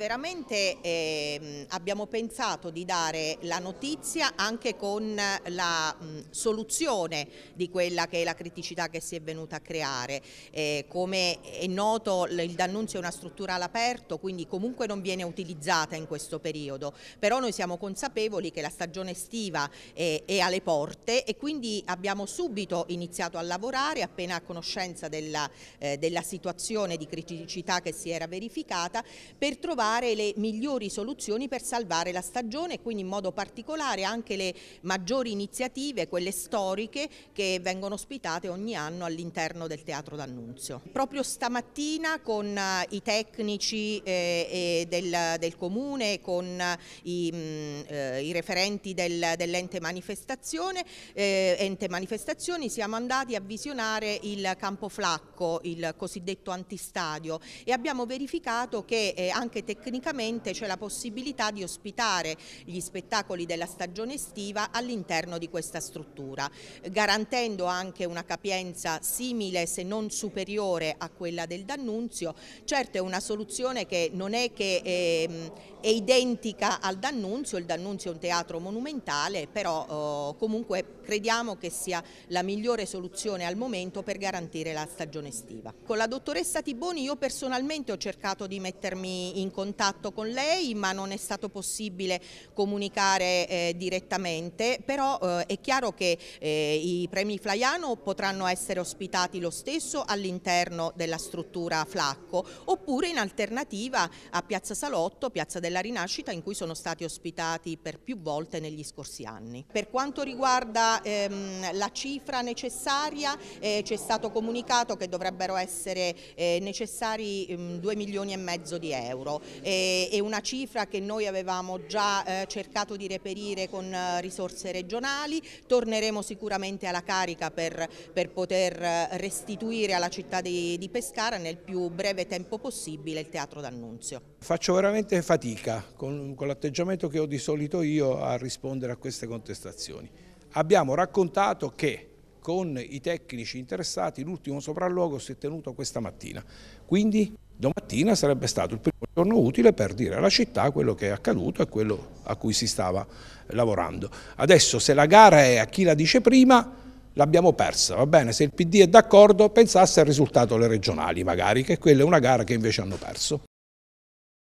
Veramente eh, abbiamo pensato di dare la notizia anche con la mh, soluzione di quella che è la criticità che si è venuta a creare. Eh, come è noto il D'Annunzio è una struttura all'aperto, quindi comunque non viene utilizzata in questo periodo, però noi siamo consapevoli che la stagione estiva è, è alle porte e quindi abbiamo subito iniziato a lavorare appena a conoscenza della, eh, della situazione di criticità che si era verificata per trovare trovare le migliori soluzioni per salvare la stagione e quindi in modo particolare anche le maggiori iniziative, quelle storiche che vengono ospitate ogni anno all'interno del Teatro d'Annunzio. Proprio stamattina con eh, i tecnici eh, del, del, Comune, con i, mm, eh, i referenti del, dell'ente manifestazione, ente manifestazioni siamo andati a visionare il Campo Flacco, il cosiddetto antistadio e abbiamo verificato che anche tecnicamente tecnicamente c'è la possibilità di ospitare gli spettacoli della stagione estiva all'interno di questa struttura, garantendo anche una capienza simile se non superiore a quella del D'Annunzio. Certo è una soluzione che non è che è, ehm, è identica al D'Annunzio, il D'Annunzio è un teatro monumentale, però eh, comunque crediamo che sia la migliore soluzione al momento per garantire la stagione estiva. Con la dottoressa Tiboni io personalmente ho cercato di mettermi in contatto contatto con lei ma non è stato possibile comunicare eh, direttamente, però eh, è chiaro che eh, i premi Flaiano potranno essere ospitati lo stesso all'interno della struttura Flacco oppure in alternativa a Piazza Salotto, Piazza della Rinascita in cui sono stati ospitati per più volte negli scorsi anni. Per quanto riguarda ehm, la cifra necessaria eh, ci è stato comunicato che dovrebbero essere eh, necessari 2 milioni e mezzo di euro è una cifra che noi avevamo già eh, cercato di reperire con eh, risorse regionali, torneremo sicuramente alla carica per, per poter eh, restituire alla città di, di Pescara nel più breve tempo possibile il Teatro d'Annunzio. Faccio veramente fatica con, con l'atteggiamento che ho di solito io a rispondere a queste contestazioni. Abbiamo raccontato che con i tecnici interessati, l'ultimo sopralluogo si è tenuto questa mattina. Quindi domattina sarebbe stato il primo giorno utile per dire alla città quello che è accaduto e quello a cui si stava lavorando. Adesso se la gara è a chi la dice prima l'abbiamo persa, va bene? Se il PD è d'accordo pensasse al risultato delle regionali magari, che quella è una gara che invece hanno perso.